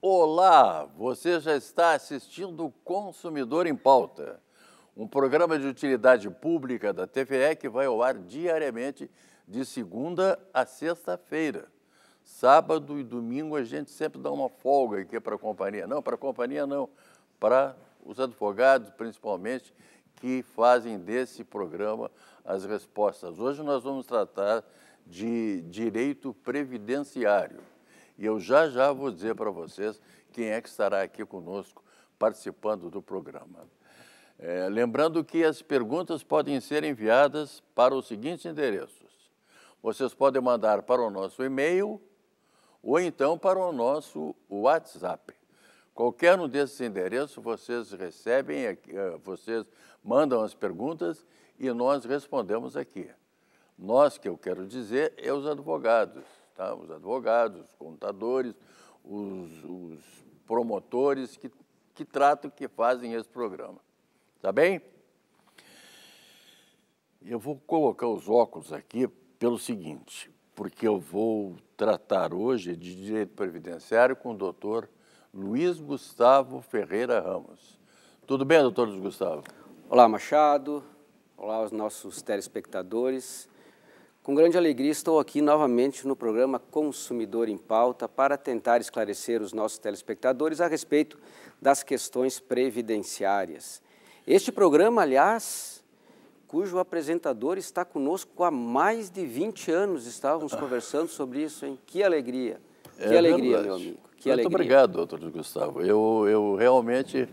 Olá, você já está assistindo o Consumidor em Pauta, um programa de utilidade pública da TVE que vai ao ar diariamente de segunda a sexta-feira. Sábado e domingo a gente sempre dá uma folga aqui para a companhia. Não, para a companhia não, para os advogados, principalmente, que fazem desse programa as respostas. Hoje nós vamos tratar de direito previdenciário. E eu já já vou dizer para vocês quem é que estará aqui conosco participando do programa. É, lembrando que as perguntas podem ser enviadas para os seguintes endereços. Vocês podem mandar para o nosso e-mail ou então para o nosso WhatsApp. Qualquer um desses endereços vocês recebem, eh, vocês mandam as perguntas e nós respondemos aqui. Nós, que eu quero dizer, é os advogados, tá? os advogados, os contadores, os, os promotores que, que tratam, que fazem esse programa. Tá bem? Eu vou colocar os óculos aqui pelo seguinte, porque eu vou tratar hoje de direito previdenciário com o doutor Luiz Gustavo Ferreira Ramos. Tudo bem, doutor Luiz Gustavo? Olá, Machado. Olá aos nossos telespectadores. Com grande alegria estou aqui novamente no programa Consumidor em Pauta para tentar esclarecer os nossos telespectadores a respeito das questões previdenciárias. Este programa, aliás, cujo apresentador está conosco há mais de 20 anos, estávamos conversando sobre isso, hein? Que alegria! É que alegria, verdade. meu amigo. Que muito alegria. obrigado, doutor Gustavo. Eu, eu realmente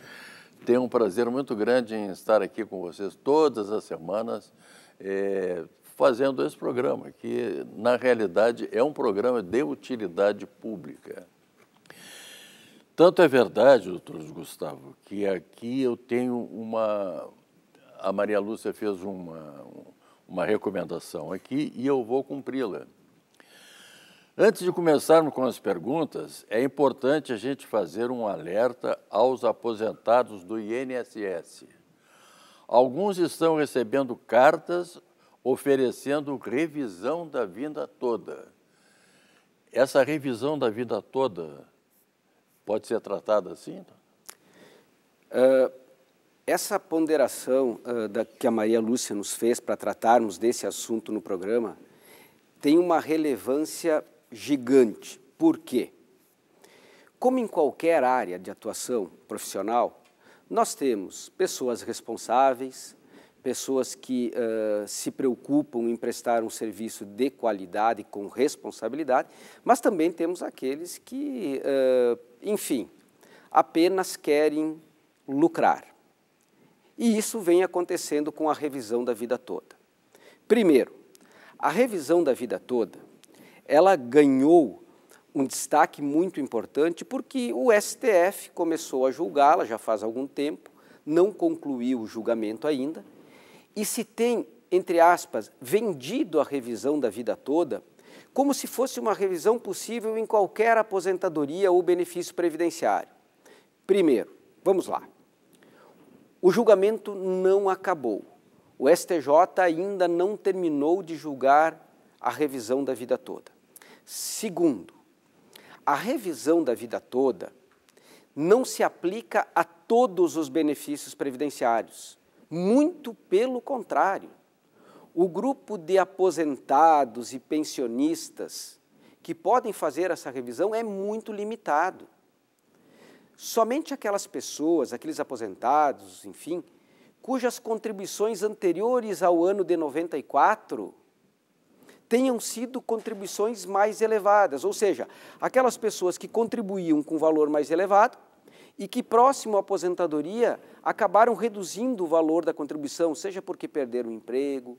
tenho um prazer muito grande em estar aqui com vocês todas as semanas, é, fazendo esse programa, que na realidade é um programa de utilidade pública. Tanto é verdade, doutor Gustavo, que aqui eu tenho uma. A Maria Lúcia fez uma, uma recomendação aqui e eu vou cumpri-la. Antes de começarmos com as perguntas, é importante a gente fazer um alerta aos aposentados do INSS. Alguns estão recebendo cartas oferecendo revisão da vida toda. Essa revisão da vida toda pode ser tratada assim? Uh, essa ponderação uh, da, que a Maria Lúcia nos fez para tratarmos desse assunto no programa tem uma relevância gigante. Por quê? Como em qualquer área de atuação profissional, nós temos pessoas responsáveis, pessoas que uh, se preocupam em prestar um serviço de qualidade, com responsabilidade, mas também temos aqueles que, uh, enfim, apenas querem lucrar. E isso vem acontecendo com a revisão da vida toda. Primeiro, a revisão da vida toda ela ganhou um destaque muito importante porque o STF começou a julgá-la já faz algum tempo, não concluiu o julgamento ainda, e se tem, entre aspas, vendido a revisão da vida toda como se fosse uma revisão possível em qualquer aposentadoria ou benefício previdenciário. Primeiro, vamos lá. O julgamento não acabou. O STJ ainda não terminou de julgar a revisão da vida toda. Segundo, a revisão da vida toda não se aplica a todos os benefícios previdenciários. Muito pelo contrário. O grupo de aposentados e pensionistas que podem fazer essa revisão é muito limitado. Somente aquelas pessoas, aqueles aposentados, enfim, cujas contribuições anteriores ao ano de 94 tenham sido contribuições mais elevadas, ou seja, aquelas pessoas que contribuíam com valor mais elevado e que, próximo à aposentadoria, acabaram reduzindo o valor da contribuição, seja porque perderam o emprego,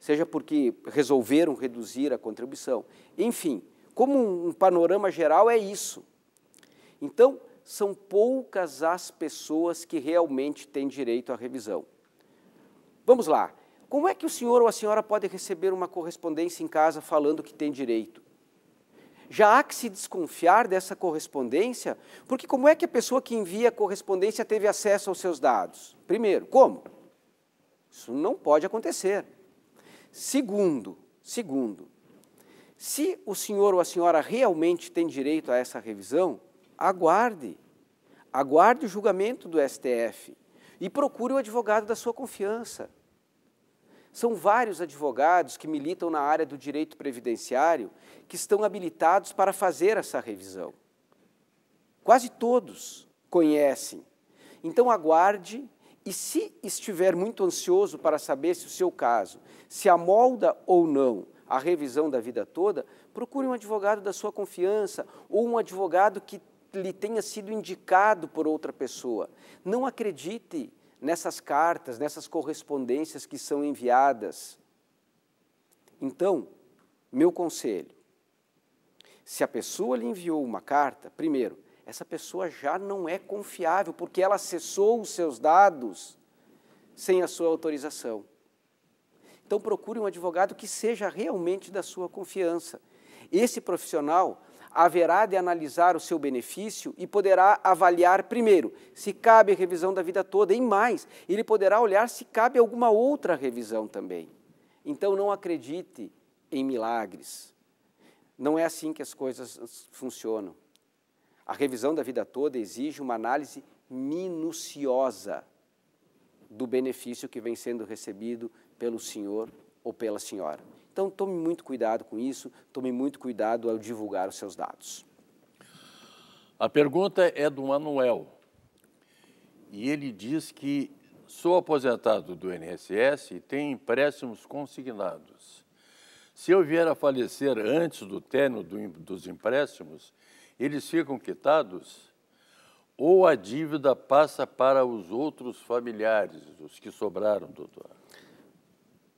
seja porque resolveram reduzir a contribuição. Enfim, como um panorama geral, é isso. Então, são poucas as pessoas que realmente têm direito à revisão. Vamos lá. Como é que o senhor ou a senhora pode receber uma correspondência em casa falando que tem direito? Já há que se desconfiar dessa correspondência, porque como é que a pessoa que envia a correspondência teve acesso aos seus dados? Primeiro, como? Isso não pode acontecer. Segundo, segundo, se o senhor ou a senhora realmente tem direito a essa revisão, aguarde. Aguarde o julgamento do STF e procure o advogado da sua confiança. São vários advogados que militam na área do direito previdenciário que estão habilitados para fazer essa revisão. Quase todos conhecem. Então, aguarde e, se estiver muito ansioso para saber se o seu caso se amolda ou não à revisão da vida toda, procure um advogado da sua confiança ou um advogado que lhe tenha sido indicado por outra pessoa. Não acredite nessas cartas, nessas correspondências que são enviadas. Então, meu conselho: se a pessoa lhe enviou uma carta, primeiro, essa pessoa já não é confiável, porque ela acessou os seus dados sem a sua autorização. Então, procure um advogado que seja realmente da sua confiança. Esse profissional haverá de analisar o seu benefício e poderá avaliar primeiro se cabe a revisão da vida toda, e mais, ele poderá olhar se cabe alguma outra revisão também. Então não acredite em milagres. Não é assim que as coisas funcionam. A revisão da vida toda exige uma análise minuciosa do benefício que vem sendo recebido pelo senhor ou pela senhora. Então tome muito cuidado com isso, tome muito cuidado ao divulgar os seus dados. A pergunta é do Manuel. E ele diz que sou aposentado do INSS e tenho empréstimos consignados. Se eu vier a falecer antes do término do, dos empréstimos, eles ficam quitados? Ou a dívida passa para os outros familiares, os que sobraram, doutor?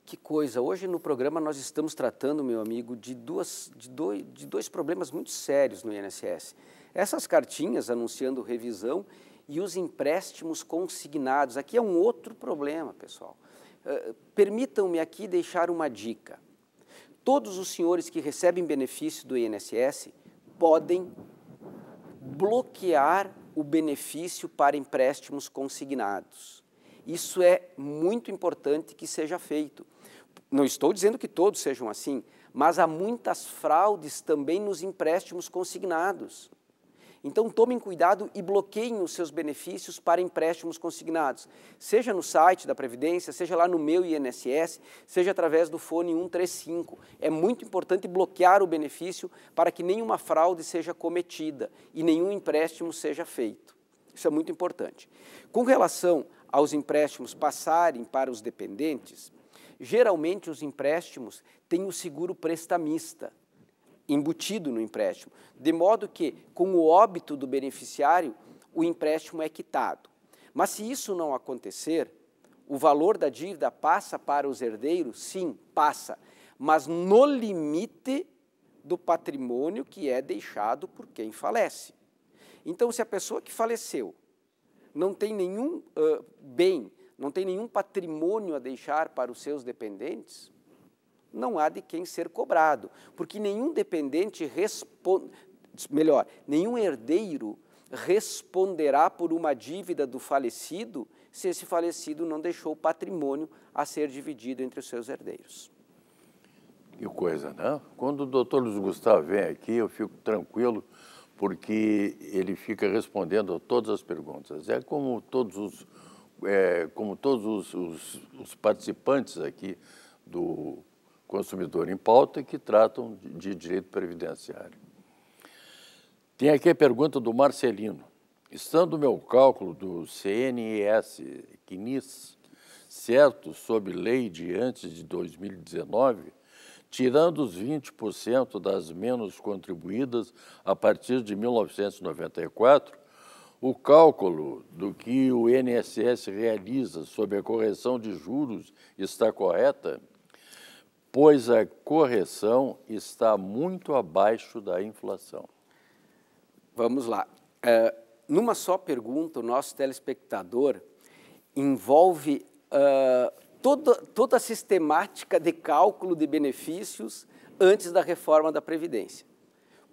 Que coisa! Hoje no programa nós estamos tratando, meu amigo, de, duas, de, dois, de dois problemas muito sérios no INSS. Essas cartinhas anunciando revisão e os empréstimos consignados. Aqui é um outro problema, pessoal. Eh, permitam-me aqui deixar uma dica. Todos os senhores que recebem benefício do INSS podem bloquear o benefício para empréstimos consignados. Isso é muito importante que seja feito não estou dizendo que todos sejam assim, mas há muitas fraudes também nos empréstimos consignados. Então tomem cuidado e bloqueiem os seus benefícios para empréstimos consignados, seja no site da Previdência, seja lá no meu INSS, seja através do fone 135. É muito importante bloquear o benefício para que nenhuma fraude seja cometida e nenhum empréstimo seja feito. Isso é muito importante. Com relação aos empréstimos passarem para os dependentes, Geralmente, os empréstimos têm o seguro prestamista embutido no empréstimo, de modo que, com o óbito do beneficiário, o empréstimo é quitado. Mas se isso não acontecer, o valor da dívida passa para os herdeiros? Sim, passa, mas no limite do patrimônio que é deixado por quem falece. Então, se a pessoa que faleceu não tem nenhum uh, bem não tem nenhum patrimônio a deixar para os seus dependentes, não há de quem ser cobrado, porque nenhum dependente responde, melhor, nenhum herdeiro responderá por uma dívida do falecido se esse falecido não deixou patrimônio a ser dividido entre os seus herdeiros. Que coisa, né? Quando o doutor Luiz Gustavo vem aqui, eu fico tranquilo, porque ele fica respondendo a todas as perguntas. É como todos os é, como todos os, os, os, participantes aqui do Consumidor em Pauta, que tratam de, de direito previdenciário. Tem aqui a pergunta do Marcelino. Estando o meu cálculo do CNES, CNIS, certo sob lei de antes de 2019, tirando os 20% das menos contribuídas a partir de 1994, o cálculo do que o INSS realiza sobre a correção de juros está correta, pois a correção está muito abaixo da inflação. Vamos lá. É, numa só pergunta, o nosso telespectador envolve uh, toda, toda a sistemática de cálculo de benefícios antes da reforma da Previdência.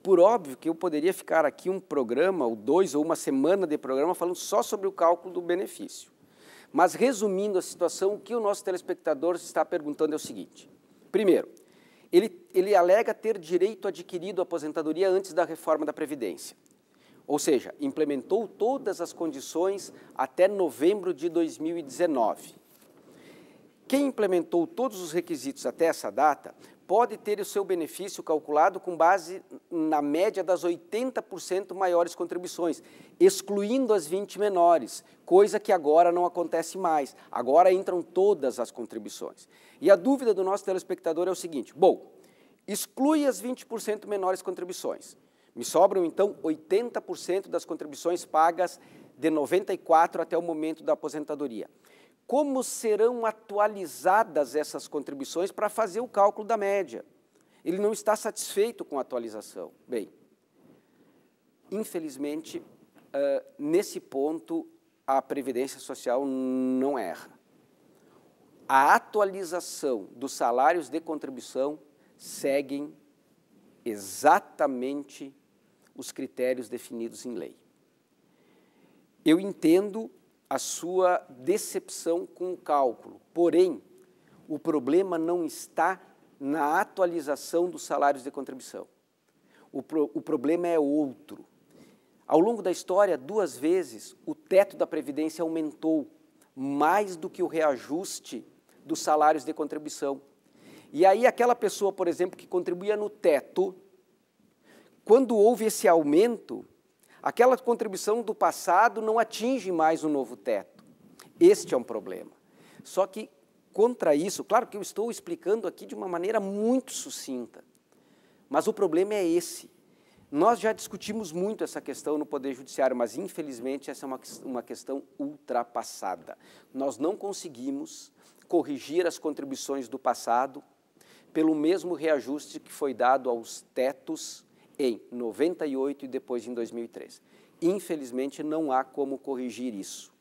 Por óbvio que eu poderia ficar aqui um programa, ou dois, ou uma semana de programa, falando só sobre o cálculo do benefício. Mas, resumindo a situação, o que o nosso telespectador está perguntando é o seguinte: primeiro, ele, ele alega ter direito adquirido à aposentadoria antes da reforma da Previdência. Ou seja, implementou todas as condições até novembro de 2019. Quem implementou todos os requisitos até essa data pode ter o seu benefício calculado com base na média das 80% maiores contribuições, excluindo as 20 menores, coisa que agora não acontece mais. Agora entram todas as contribuições. E a dúvida do nosso telespectador é o seguinte: bom, exclui as 20% menores contribuições. Me sobram então 80% das contribuições pagas de 94 até o momento da aposentadoria como serão atualizadas essas contribuições para fazer o cálculo da média. Ele não está satisfeito com a atualização. Bem, infelizmente, uh, nesse ponto, a Previdência Social não erra. A atualização dos salários de contribuição seguem exatamente os critérios definidos em lei. Eu entendo a sua decepção com o cálculo. Porém, o problema não está na atualização dos salários de contribuição. O, pro, o problema é outro. Ao longo da história, duas vezes, o teto da Previdência aumentou mais do que o reajuste dos salários de contribuição. E aí, aquela pessoa, por exemplo, que contribuía no teto, quando houve esse aumento, Aquela contribuição do passado não atinge mais o novo teto. Este é um problema. Só que, contra isso, claro que eu estou explicando aqui de uma maneira muito sucinta, mas o problema é esse. Nós já discutimos muito essa questão no Poder Judiciário, mas infelizmente essa é uma, uma questão ultrapassada. Nós não conseguimos corrigir as contribuições do passado pelo mesmo reajuste que foi dado aos tetos em 98 e depois em 2003. Infelizmente, não há como corrigir isso.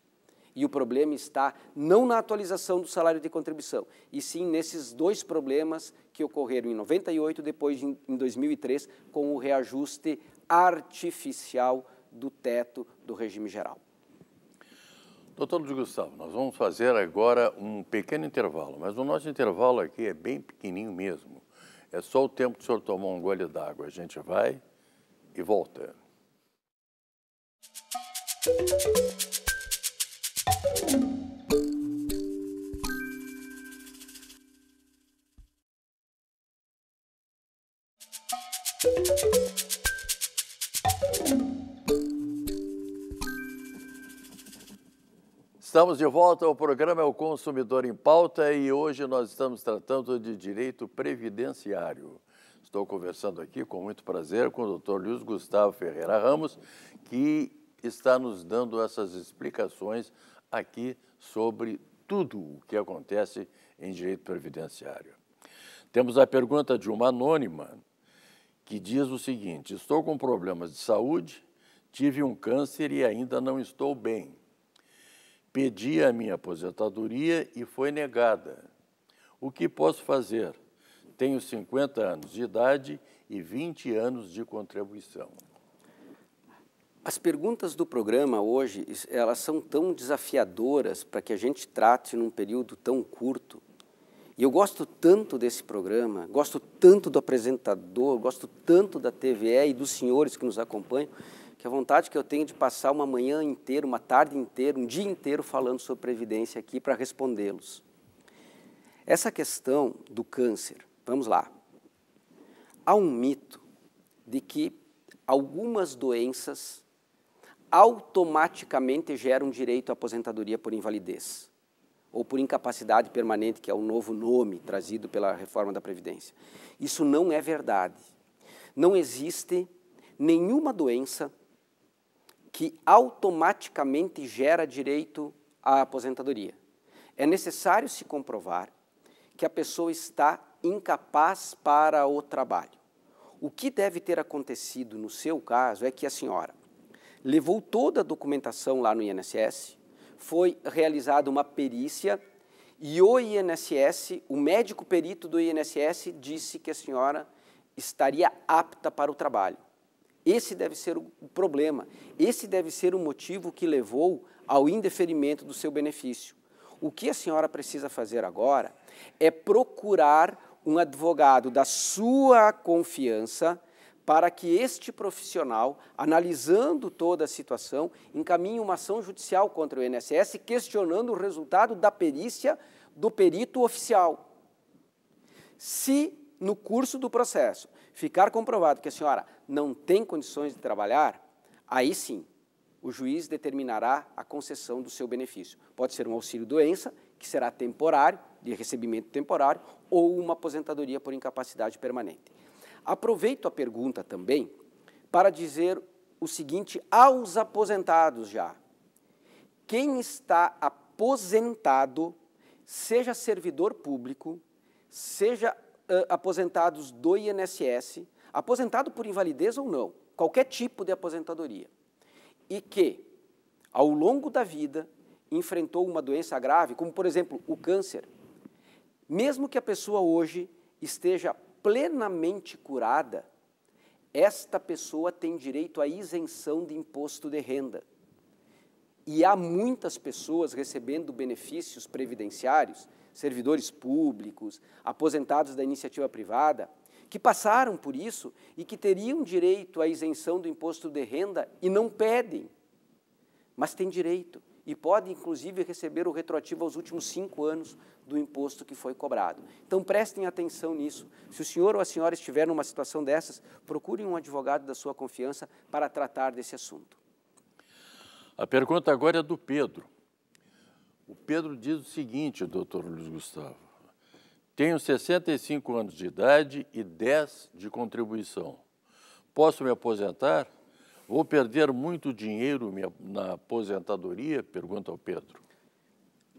E o problema está não na atualização do salário de contribuição, e sim nesses dois problemas que ocorreram em 98 depois em 2003 com o reajuste artificial do teto do regime geral. Doutor Luiz Gustavo, nós vamos fazer agora um pequeno intervalo, mas o nosso intervalo aqui é bem pequenininho mesmo. É só o tempo que o senhor tomou um gole d'água. A gente vai e volta. Estamos de volta ao programa É o Consumidor em Pauta e hoje nós estamos tratando de direito previdenciário. Estou conversando aqui com muito prazer com o Dr. Luiz Gustavo Ferreira Ramos, que está nos dando essas explicações aqui sobre tudo o que acontece em direito previdenciário. Temos a pergunta de uma anônima que diz o seguinte: Estou com problemas de saúde, tive um câncer e ainda não estou bem Pedi a minha aposentadoria e foi negada. O que posso fazer? Tenho 50 anos de idade e 20 anos de contribuição. As perguntas do programa hoje, elas são tão desafiadoras para que a gente trate num período tão curto. E eu gosto tanto desse programa, gosto tanto do apresentador, gosto tanto da TVE e dos senhores que nos acompanham, que a vontade que eu tenho de passar uma manhã inteira, uma tarde inteira, um dia inteiro falando sobre previdência aqui para respondê-los. Essa questão do câncer, vamos lá. Há um mito de que algumas doenças automaticamente geram direito à aposentadoria por invalidez ou por incapacidade permanente, que é o novo nome trazido pela reforma da Previdência. Isso não é verdade. Não existe nenhuma doença que automaticamente gera direito à aposentadoria. É necessário se comprovar que a pessoa está incapaz para o trabalho. O que deve ter acontecido no seu caso é que a senhora levou toda a documentação lá no INSS, foi realizada uma perícia e o INSS, o médico perito do INSS, disse que a senhora estaria apta para o trabalho. Esse deve ser o problema. Esse deve ser o motivo que levou ao indeferimento do seu benefício. O que a senhora precisa fazer agora é procurar um advogado da sua confiança para que este profissional, analisando toda a situação, encaminhe uma ação judicial contra o INSS questionando o resultado da perícia do perito oficial. Se no curso do processo ficar comprovado que a senhora não tem condições de trabalhar, aí sim, o juiz determinará a concessão do seu benefício. Pode ser um auxílio-doença, que será temporário, de recebimento temporário, ou uma aposentadoria por incapacidade permanente. Aproveito a pergunta também para dizer o seguinte aos aposentados já. Quem está aposentado, seja servidor público, seja uh, aposentados do INSS, aposentado por invalidez ou não, qualquer tipo de aposentadoria, e que, ao longo da vida, enfrentou uma doença grave, como, por exemplo, o câncer, mesmo que a pessoa hoje esteja plenamente curada, esta pessoa tem direito à isenção de imposto de renda. E há muitas pessoas recebendo benefícios previdenciários, servidores públicos, aposentados da iniciativa privada, que passaram por isso e que teriam direito à isenção do imposto de renda e não pedem, mas têm direito e podem inclusive, receber o retroativo aos últimos cinco anos do imposto que foi cobrado. Então, prestem atenção nisso. Se o senhor ou a senhora estiver numa situação dessas, procurem um advogado da sua confiança para tratar desse assunto. A pergunta agora é do Pedro. O Pedro diz o seguinte, doutor Luiz Gustavo. Tenho 65 anos de idade e 10 de contribuição. Posso me aposentar? Vou perder muito dinheiro na aposentadoria? Pergunta ao Pedro.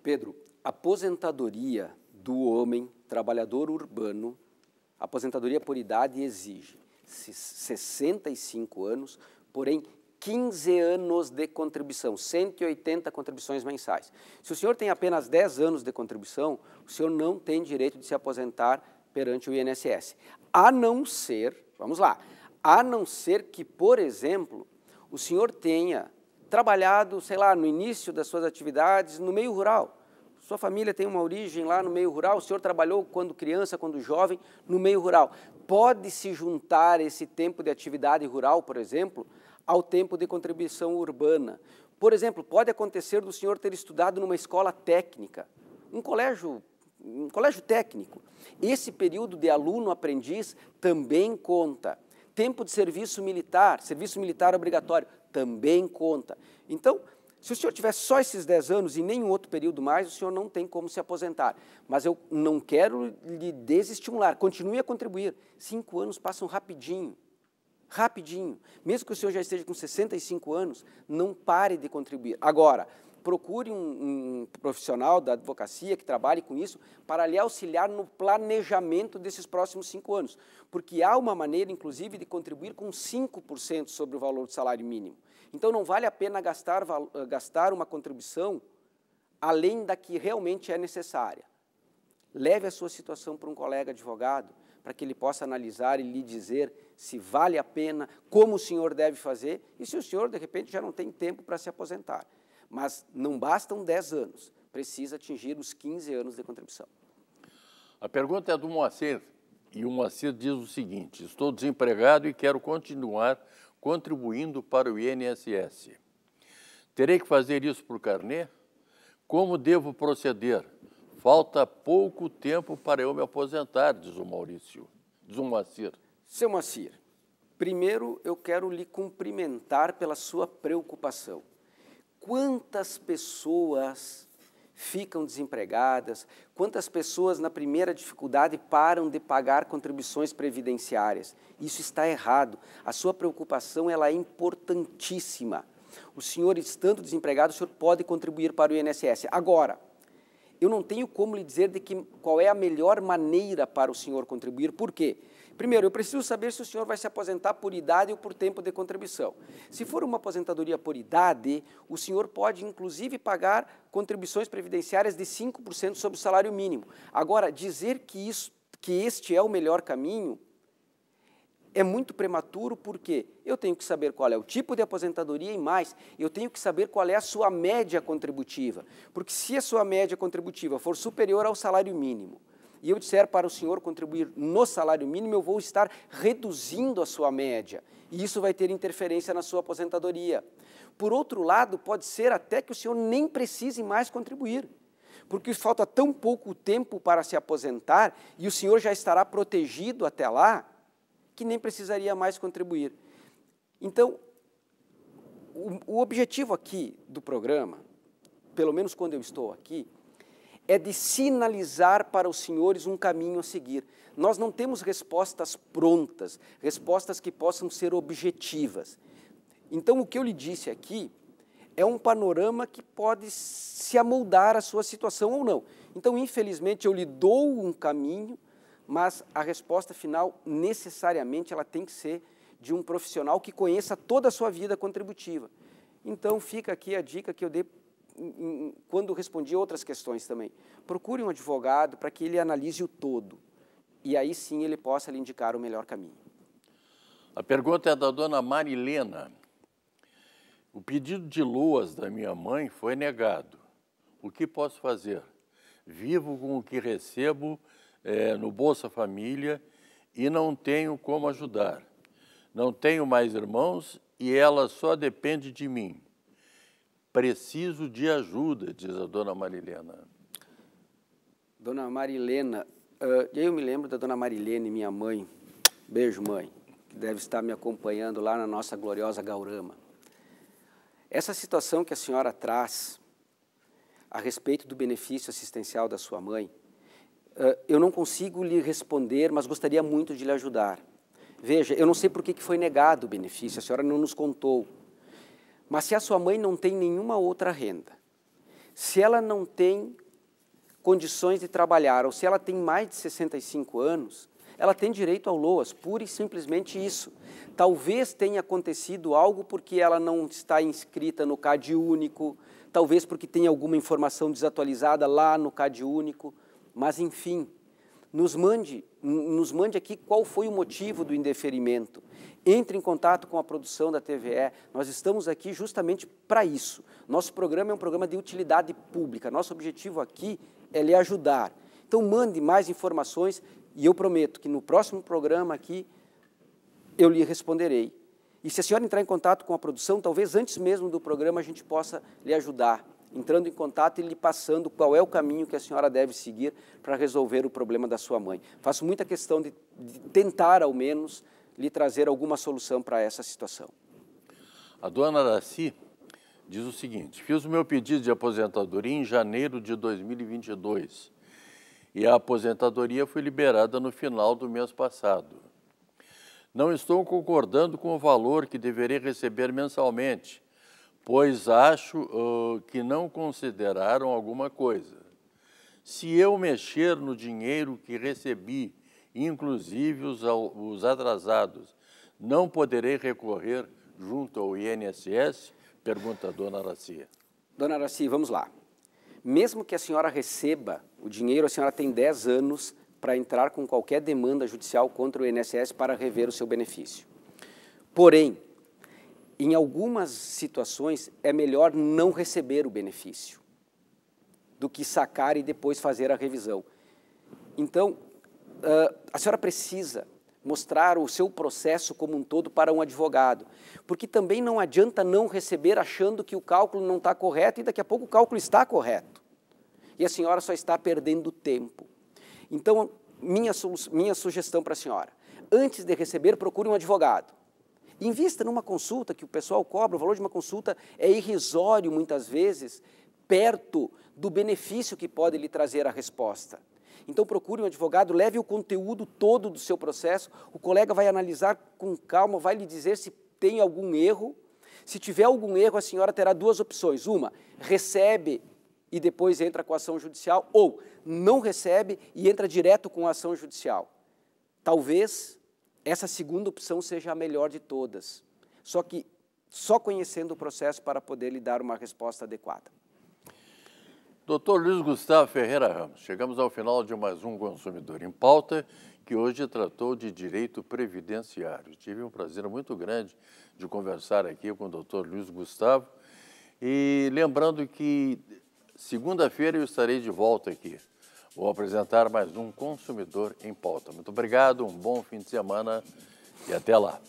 Pedro, aposentadoria do homem trabalhador urbano, aposentadoria por idade exige 65 anos, porém 15 anos de contribuição, 180 contribuições mensais. Se o senhor tem apenas 10 anos de contribuição, o senhor não tem direito de se aposentar perante o INSS. A não ser, vamos lá, a não ser que, por exemplo, o senhor tenha trabalhado, sei lá, no início das suas atividades no meio rural. Sua família tem uma origem lá no meio rural, o senhor trabalhou quando criança, quando jovem, no meio rural. Pode se juntar esse tempo de atividade rural, por exemplo, ao tempo de contribuição urbana. Por exemplo, pode acontecer do senhor ter estudado numa escola técnica, um colégio, um colégio técnico. Esse período de aluno-aprendiz também conta. Tempo de serviço militar, serviço militar obrigatório, também conta. Então, se o senhor tiver só esses 10 anos e nenhum outro período mais, o senhor não tem como se aposentar. Mas eu não quero lhe desestimular, continue a contribuir. Cinco anos passam rapidinho rapidinho. Mesmo que o senhor já esteja com 65 anos, não pare de contribuir. Agora, procure um, um, profissional da advocacia que trabalhe com isso para lhe auxiliar no planejamento desses próximos cinco anos, porque há uma maneira, inclusive, de contribuir com 5% sobre o valor do salário mínimo. Então, não vale a pena gastar, eh, gastar uma contribuição além da que realmente é necessária. Leve a sua situação para um colega advogado para que ele possa analisar e lhe dizer se vale a pena, como o senhor deve fazer e se o senhor, de repente, já não tem tempo para se aposentar. Mas não bastam 10 anos, precisa atingir os 15 anos de contribuição. A pergunta é do Moacir, e o Moacir diz o seguinte: Estou desempregado e quero continuar contribuindo para o INSS. Terei que fazer isso por carnê? Como devo proceder? Falta pouco tempo para eu me aposentar, diz o Maurício. Diz o Macir. Seu Macir, primeiro eu quero lhe cumprimentar pela sua preocupação. Quantas pessoas ficam desempregadas, quantas pessoas na primeira dificuldade param de pagar contribuições previdenciárias. Isso está errado. A sua preocupação ela é importantíssima. O senhor estando desempregado, o senhor pode contribuir para o INSS. Agora, eu não tenho como lhe dizer de que, qual é a melhor maneira para o senhor contribuir. Por quê? Primeiro, eu preciso saber se o senhor vai se aposentar por idade ou por tempo de contribuição. Se for uma aposentadoria por idade, o senhor pode inclusive pagar contribuições previdenciárias de 5% sobre o salário mínimo. Agora, dizer que, isso, que este é o melhor caminho é muito prematuro porque eu tenho que saber qual é o tipo de aposentadoria e mais, eu tenho que saber qual é a sua média contributiva. Porque se a sua média contributiva for superior ao salário mínimo, e eu disser para o senhor contribuir no salário mínimo, eu vou estar reduzindo a sua média. E isso vai ter interferência na sua aposentadoria. Por outro lado, pode ser até que o senhor nem precise mais contribuir, porque falta tão pouco tempo para se aposentar e o senhor já estará protegido até lá que nem precisaria mais contribuir. Então, o, o objetivo aqui do programa, pelo menos quando eu estou aqui, é de sinalizar para os senhores um caminho a seguir. Nós não temos respostas prontas, respostas que possam ser objetivas. Então, o que eu lhe disse aqui é um panorama que pode se amoldar à sua situação ou não. Então, infelizmente, eu lhe dou um caminho, mas a resposta final necessariamente ela tem que ser de um profissional que conheça toda a sua vida contributiva. Então fica aqui a dica que eu dei quando respondi outras questões também. Procure um advogado para que ele analise o todo e aí sim ele possa lhe indicar o melhor caminho. A pergunta é da dona Marilena. O pedido de luas da minha mãe foi negado. O que posso fazer? Vivo com o que recebo é, no Bolsa Família e não tenho como ajudar. Não tenho mais irmãos e ela só depende de mim. Preciso de ajuda, diz a dona Marilena. Dona Marilena, ah, eu me lembro da dona Marilene, minha mãe. Beijo, mãe, que deve estar me acompanhando lá na nossa gloriosa Gaurama. Essa situação que a senhora traz a respeito do benefício assistencial da sua mãe, ah, eu não consigo lhe responder, mas gostaria muito de lhe ajudar. Veja, eu não sei por que foi negado o benefício, a senhora não nos contou. Mas se a sua mãe não tem nenhuma outra renda, se ela não tem condições de trabalhar, ou se ela tem mais de 65 anos, ela tem direito ao LOAS, pura e simplesmente isso. Talvez tenha acontecido algo porque ela não está inscrita no CAD único, talvez porque tenha alguma informação desatualizada lá no CAD único. Mas, enfim, nos mande, nos mande aqui qual foi o motivo do indeferimento. Entre em contato com a produção da TVE. Nós estamos aqui justamente para isso. Nosso programa é um programa de utilidade pública. Nosso objetivo aqui é lhe ajudar. Então, mande mais informações e eu prometo que no próximo programa aqui eu lhe responderei. E se a senhora entrar em contato com a produção, talvez antes mesmo do programa a gente possa lhe ajudar entrando em contato e lhe passando qual é o caminho que a senhora deve seguir para resolver o problema da sua mãe. Faço muita questão de, de tentar, ao menos, lhe trazer alguma solução para essa situação. A dona Daci diz o seguinte: fiz o meu pedido de aposentadoria em janeiro de 2022 e a aposentadoria foi liberada no final do mês passado. Não estou concordando com o valor que deverei receber mensalmente pois acho uh, que não consideraram alguma coisa. Se eu mexer no dinheiro que recebi, inclusive os, os atrasados, não poderei recorrer junto ao INSS? Pergunta a dona Aracia. Dona Aracia, vamos lá. Mesmo que a senhora receba o dinheiro, a senhora tem 10 anos para entrar com qualquer demanda judicial contra o INSS para rever o seu benefício. Porém, em algumas situações, é melhor não receber o benefício do que sacar e depois fazer a revisão. Então, ah, a senhora precisa mostrar o seu processo como um todo para um advogado, porque também não adianta não receber achando que o cálculo não está correto e daqui a pouco o cálculo está correto. E a senhora só está perdendo tempo. Então, minha, minha sugestão para a senhora, antes de receber, procure um advogado Invista numa consulta que o pessoal cobra, o valor de uma consulta é irrisório muitas vezes, perto do benefício que pode lhe trazer a resposta. Então procure um advogado, leve o conteúdo todo do seu processo, o colega vai analisar com calma, vai lhe dizer se tem algum erro. Se tiver algum erro, a senhora terá duas opções. Uma, recebe e depois entra com a ação judicial, ou não recebe e entra direto com a ação judicial. Talvez essa segunda opção seja a melhor de todas. Só que só conhecendo o processo para poder lhe dar uma resposta adequada. Doutor Luiz Gustavo Ferreira Ramos, chegamos ao final de mais um Consumidor em Pauta, que hoje tratou de direito previdenciário. Tive um prazer muito grande de conversar aqui com o doutor Luiz Gustavo. E lembrando que segunda-feira eu estarei de volta aqui. Vou apresentar mais um Consumidor em Pauta. Muito obrigado, um bom fim de semana e até lá.